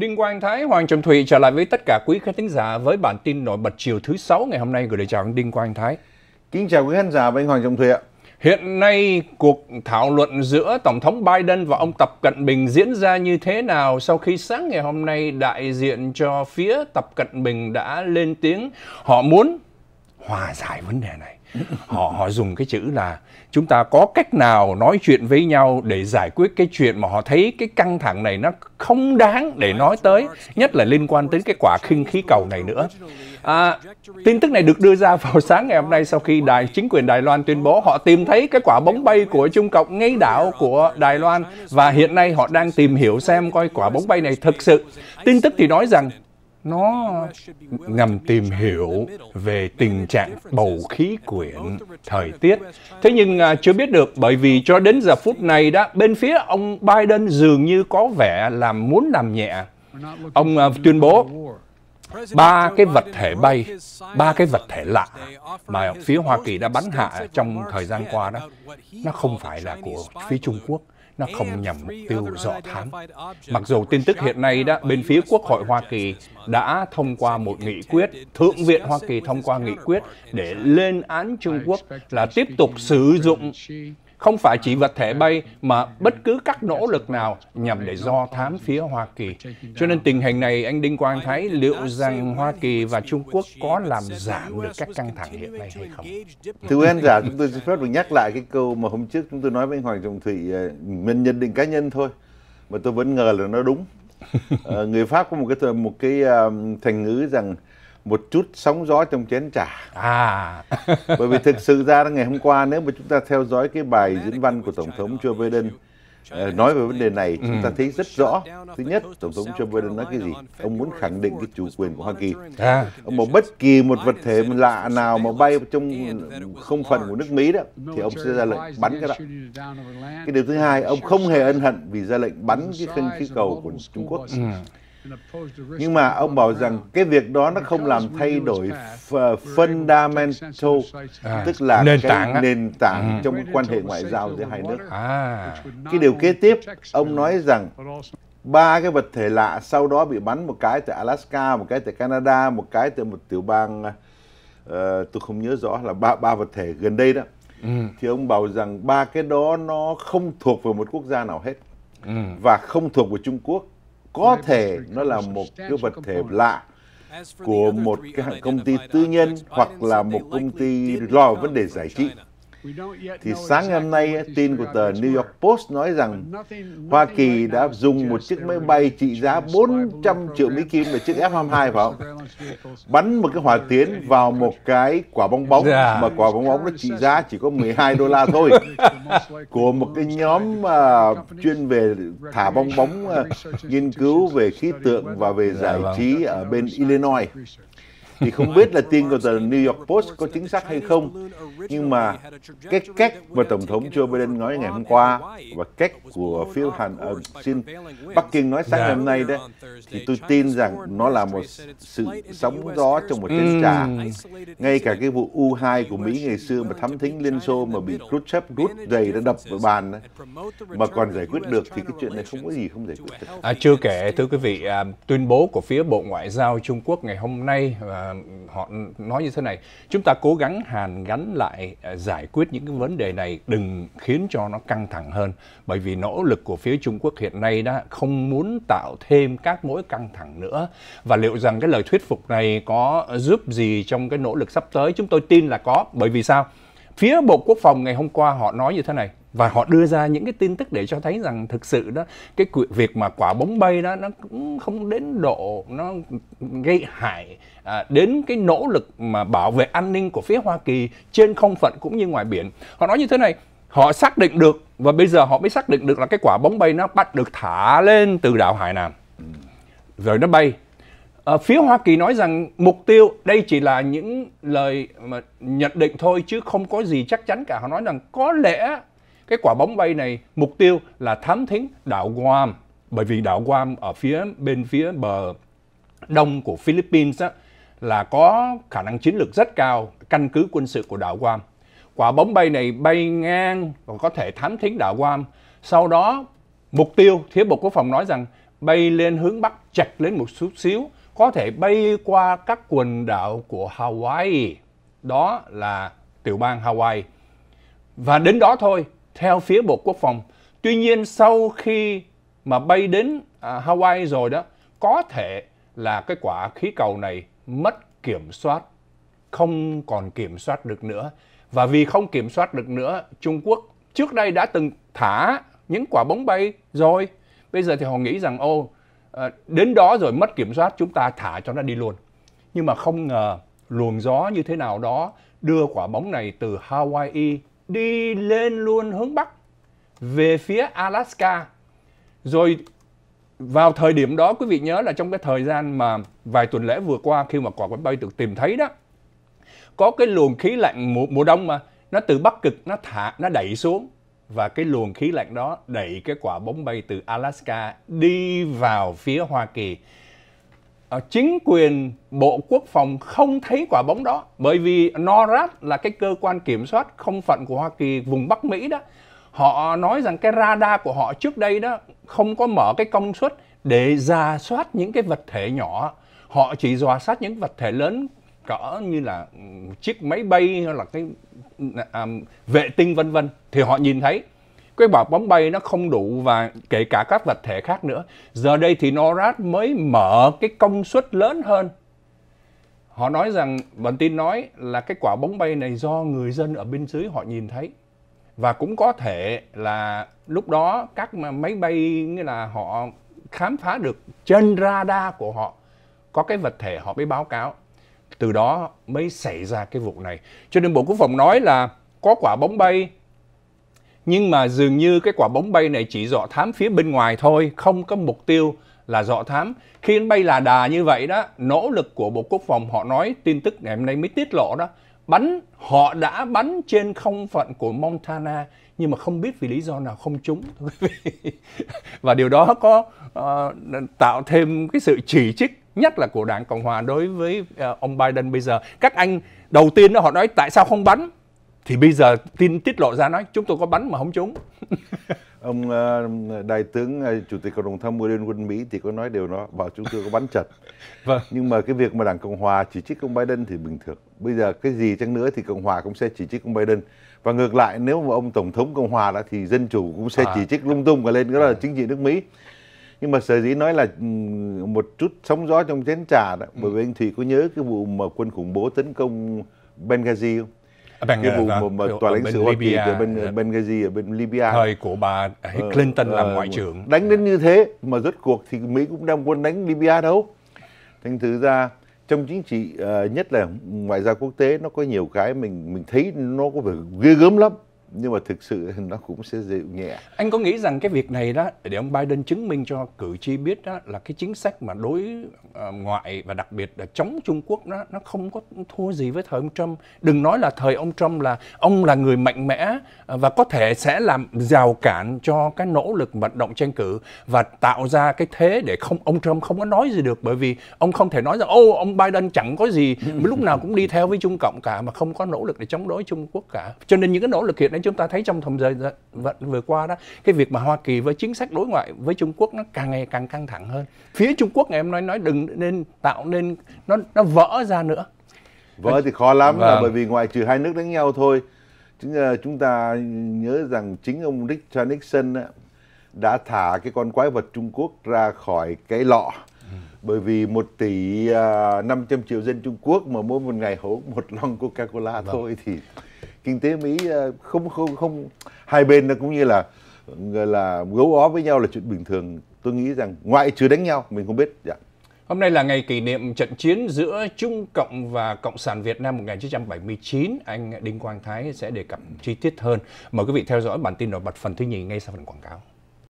Đinh Quang Thái, Hoàng Trọng Thụy trở lại với tất cả quý khán thính giả với bản tin nổi bật chiều thứ sáu ngày hôm nay gửi đến chào anh Đinh Quang Thái. Kính chào quý khán giả và anh Hoàng Trọng Thụy ạ. Hiện nay cuộc thảo luận giữa Tổng thống Biden và ông Tập Cận Bình diễn ra như thế nào sau khi sáng ngày hôm nay đại diện cho phía Tập Cận Bình đã lên tiếng họ muốn hòa giải vấn đề này họ họ dùng cái chữ là chúng ta có cách nào nói chuyện với nhau để giải quyết cái chuyện mà họ thấy cái căng thẳng này nó không đáng để nói tới nhất là liên quan tới cái quả khinh khí cầu này nữa à, tin tức này được đưa ra vào sáng ngày hôm nay sau khi đài chính quyền Đài Loan tuyên bố họ tìm thấy cái quả bóng bay của Trung Cộng ngay đảo của Đài Loan và hiện nay họ đang tìm hiểu xem coi quả bóng bay này thực sự tin tức thì nói rằng nó nhằm tìm hiểu về tình trạng bầu khí quyển, thời tiết. Thế nhưng à, chưa biết được bởi vì cho đến giờ phút này đó, bên phía ông Biden dường như có vẻ là muốn làm nhẹ. Ông à, tuyên bố ba cái vật thể bay, ba cái vật thể lạ mà phía Hoa Kỳ đã bắn hạ trong thời gian qua đó, nó không phải là của phía Trung Quốc nó không nhằm mục tiêu do thám. Mặc dù tin tức hiện nay đã bên phía Quốc hội Hoa Kỳ đã thông qua một nghị quyết, Thượng viện Hoa Kỳ thông qua nghị quyết để lên án Trung Quốc là tiếp tục sử dụng không phải chỉ vật thể bay mà bất cứ các nỗ lực nào nhằm để do thám phía Hoa Kỳ. Cho nên tình hình này, anh Đinh Quang thấy liệu rằng Hoa Kỳ và Trung Quốc có làm giảm được các căng thẳng hiện nay hay không? Thưa quý giả, chúng tôi xin phép được nhắc lại cái câu mà hôm trước chúng tôi nói với anh Hoàng Trọng Thụy, à, mình nhận định cá nhân thôi, mà tôi vẫn ngờ là nó đúng. Ờ, người Pháp có một cái một cái à, thành ngữ rằng một chút sóng gió trong chén trà à bởi vì thực sự ra ngày hôm qua nếu mà chúng ta theo dõi cái bài diễn văn của tổng thống Joe Biden ờ, nói về vấn đề này chúng ta ừ. thấy rất rõ thứ nhất tổng thống Joe Biden nói cái gì ông muốn khẳng định cái chủ quyền của Hoa Kỳ à. mà bất kỳ một vật thể lạ nào mà bay trong không phận của nước Mỹ đó thì ông sẽ ra lệnh bắn cái đó cái điều thứ hai ông không hề ân hận vì ra lệnh bắn cái khinh khí cầu của Trung Quốc ừ. Nhưng mà ông bảo rằng cái việc đó nó không làm thay đổi fundamental, à, tức là nền cái nền tảng ừ. trong quan hệ ngoại giao giữa hai nước. À. Cái điều kế tiếp, ông nói rằng ba cái vật thể lạ sau đó bị bắn một cái tại Alaska, một cái tại Canada, một cái tại một tiểu bang uh, tôi không nhớ rõ là ba ba vật thể gần đây đó. Ừ. Thì ông bảo rằng ba cái đó nó không thuộc về một quốc gia nào hết ừ. và không thuộc về Trung Quốc có thể nó là một cái vật thể lạ của một cái hãng công ty tư nhân hoặc là một công ty lo vấn đề giải trí thì sáng ngày hôm nay tin của tờ New York Post nói rằng Hoa Kỳ đã dùng một chiếc máy bay trị giá 400 triệu Mỹ Kim là chiếc F-22 phải không? Bắn một cái hỏa tiến vào một cái quả bóng bóng mà quả bóng bóng nó trị giá chỉ có 12 đô la thôi của một cái nhóm uh, chuyên về thả bong bóng uh, nghiên cứu về khí tượng và về giải trí ở bên Illinois thì không biết là tin của tờ New York Post có chính xác hay không, nhưng mà cái cách mà Tổng thống Joe Biden nói ngày hôm qua và cách của phía Hàn ở xin Bắc Kinh nói sáng yeah. hôm nay đấy thì tôi tin rằng nó là một sự sóng gió trong một chén mm. trà. Ngay cả cái vụ U2 của Mỹ ngày xưa mà thám thính Liên Xô mà bị Khrushchev rút giày đã đập vào bàn đó, mà còn giải quyết được thì cái chuyện này không có gì không giải quyết được. À, chưa kể thưa quý vị, à, tuyên bố của phía Bộ Ngoại giao Trung Quốc ngày hôm nay à, họ nói như thế này chúng ta cố gắng hàn gắn lại à, giải quyết những cái vấn đề này đừng khiến cho nó căng thẳng hơn bởi vì nỗ lực của phía Trung Quốc hiện nay đã không muốn tạo thêm các mối căng thẳng nữa và liệu rằng cái lời thuyết phục này có giúp gì trong cái nỗ lực sắp tới chúng tôi tin là có bởi vì sao phía Bộ Quốc phòng ngày hôm qua họ nói như thế này và họ đưa ra những cái tin tức để cho thấy rằng thực sự đó cái việc mà quả bóng bay đó nó cũng không đến độ nó gây hại à, đến cái nỗ lực mà bảo vệ an ninh của phía Hoa Kỳ trên không phận cũng như ngoài biển. Họ nói như thế này, họ xác định được và bây giờ họ mới xác định được là cái quả bóng bay nó bắt được thả lên từ đảo Hải Nam. Rồi nó bay ở ờ, phía Hoa Kỳ nói rằng mục tiêu đây chỉ là những lời mà nhận định thôi chứ không có gì chắc chắn cả. Họ nói rằng có lẽ cái quả bóng bay này mục tiêu là thám thính đảo Guam bởi vì đảo Guam ở phía bên phía bờ đông của Philippines á, là có khả năng chiến lược rất cao căn cứ quân sự của đảo Guam. Quả bóng bay này bay ngang và có thể thám thính đảo Guam. Sau đó mục tiêu thiếu Bộ Quốc phòng nói rằng bay lên hướng bắc chạch lên một chút xíu có thể bay qua các quần đảo của Hawaii. Đó là tiểu bang Hawaii. Và đến đó thôi theo phía Bộ Quốc phòng. Tuy nhiên sau khi mà bay đến à, Hawaii rồi đó, có thể là cái quả khí cầu này mất kiểm soát, không còn kiểm soát được nữa. Và vì không kiểm soát được nữa, Trung Quốc trước đây đã từng thả những quả bóng bay rồi. Bây giờ thì họ nghĩ rằng ô à, đến đó rồi mất kiểm soát chúng ta thả cho nó đi luôn. Nhưng mà không ngờ luồng gió như thế nào đó đưa quả bóng này từ Hawaii đi lên luôn hướng Bắc về phía Alaska. Rồi vào thời điểm đó quý vị nhớ là trong cái thời gian mà vài tuần lễ vừa qua khi mà quả bóng bay được tìm thấy đó có cái luồng khí lạnh mùa, mùa đông mà nó từ bắc cực nó thả nó đẩy xuống và cái luồng khí lạnh đó đẩy cái quả bóng bay từ Alaska đi vào phía Hoa Kỳ Ờ, chính quyền Bộ Quốc phòng không thấy quả bóng đó bởi vì NORAD là cái cơ quan kiểm soát không phận của Hoa Kỳ vùng Bắc Mỹ đó họ nói rằng cái radar của họ trước đây đó không có mở cái công suất để ra soát những cái vật thể nhỏ họ chỉ dò sát những vật thể lớn cỡ như là ừ, chiếc máy bay hay là cái à, à, vệ tinh vân vân thì họ nhìn thấy cái vỏ bóng bay nó không đủ và kể cả các vật thể khác nữa giờ đây thì NORAD mới mở cái công suất lớn hơn họ nói rằng bản tin nói là cái quả bóng bay này do người dân ở bên dưới họ nhìn thấy và cũng có thể là lúc đó các máy bay như là họ khám phá được trên radar của họ có cái vật thể họ mới báo cáo từ đó mới xảy ra cái vụ này cho nên bộ quốc phòng nói là có quả bóng bay nhưng mà dường như cái quả bóng bay này chỉ dọ thám phía bên ngoài thôi không có mục tiêu là dọ thám khi nó bay là đà như vậy đó nỗ lực của bộ quốc phòng họ nói tin tức ngày hôm nay mới tiết lộ đó bắn họ đã bắn trên không phận của Montana nhưng mà không biết vì lý do nào không trúng và điều đó có uh, tạo thêm cái sự chỉ trích nhất là của đảng cộng hòa đối với uh, ông Biden bây giờ các anh đầu tiên đó họ nói tại sao không bắn thì bây giờ tin tiết lộ ra nói chúng tôi có bắn mà không trúng ông ờ, đại tướng ờ, chủ tịch hội đồng tham mưu liên quân mỹ thì có nói điều đó bảo chúng tôi có bắn chật vâng. nhưng mà cái việc mà đảng cộng hòa chỉ trích ông biden thì bình thường bây giờ cái gì chăng nữa thì cộng hòa cũng sẽ chỉ trích ông biden và ngược lại nếu mà ông tổng thống cộng hòa đã thì dân chủ cũng sẽ à. chỉ trích lung tung cả lên đó là à. chính trị nước mỹ nhưng mà sở dĩ nói là ừ, một chút sóng gió trong chén trà đó bởi ừ. vì anh thủy có nhớ cái vụ mà quân khủng bố tấn công benghazi không À, à, vâng, bên cái vùng mà, tòa lãnh sự Hoa Kỳ ở bên bên cái gì ở bên Libya thời của bà ờ, Clinton ờ, làm ngoại trưởng đánh đến như thế mà rốt cuộc thì Mỹ cũng đem quân đánh Libya đâu thành thứ ra trong chính trị ờ, nhất là ngoại giao quốc tế nó có nhiều cái mình mình thấy nó có vẻ ghê gớm lắm nhưng mà thực sự nó cũng sẽ dịu nhẹ. Anh có nghĩ rằng cái việc này đó để ông Biden chứng minh cho cử tri biết đó là cái chính sách mà đối ờ, ngoại và đặc biệt là chống Trung Quốc đó nó không có thua gì với thời ông Trump. Đừng nói là thời ông Trump là ông là người mạnh mẽ ờ, và có thể sẽ làm rào cản cho cái nỗ lực vận động tranh cử và tạo ra cái thế để không ông Trump không có nói gì được bởi vì ông không thể nói rằng ô ông Biden chẳng có gì lúc nào cũng đi theo với Trung Cộng cả mà không có nỗ lực để chống đối Trung Quốc cả. Cho nên những cái nỗ lực hiện nay chúng ta thấy trong thời gian vừa qua đó cái việc mà Hoa Kỳ với chính sách đối ngoại với Trung Quốc nó càng ngày càng căng thẳng hơn phía Trung Quốc ngày em nói nói đừng nên tạo nên nó nó vỡ ra nữa vỡ thì khó lắm vâng. là bởi vì ngoại trừ hai nước đánh nhau thôi chúng ờ, chúng ta nhớ rằng chính ông Richard Nixon đã thả cái con quái vật Trung Quốc ra khỏi cái lọ bởi vì 1 tỷ uh, ờ, 500 triệu dân Trung Quốc mà mỗi một ngày hố một lon Coca-Cola vâng. thôi thì kinh tế Mỹ ờ, không không không hai bên nó cũng như là gọi là gấu ó với nhau là chuyện bình thường. Tôi nghĩ rằng ngoại trừ đánh nhau mình không biết. Dạ. Hôm nay là ngày kỷ niệm trận chiến giữa Trung Cộng và Cộng sản Việt Nam 1979. Anh Đinh Quang Thái sẽ đề cập chi tiết hơn. Mời quý vị theo dõi bản tin nổi bật phần thứ nhì ngay sau phần quảng cáo.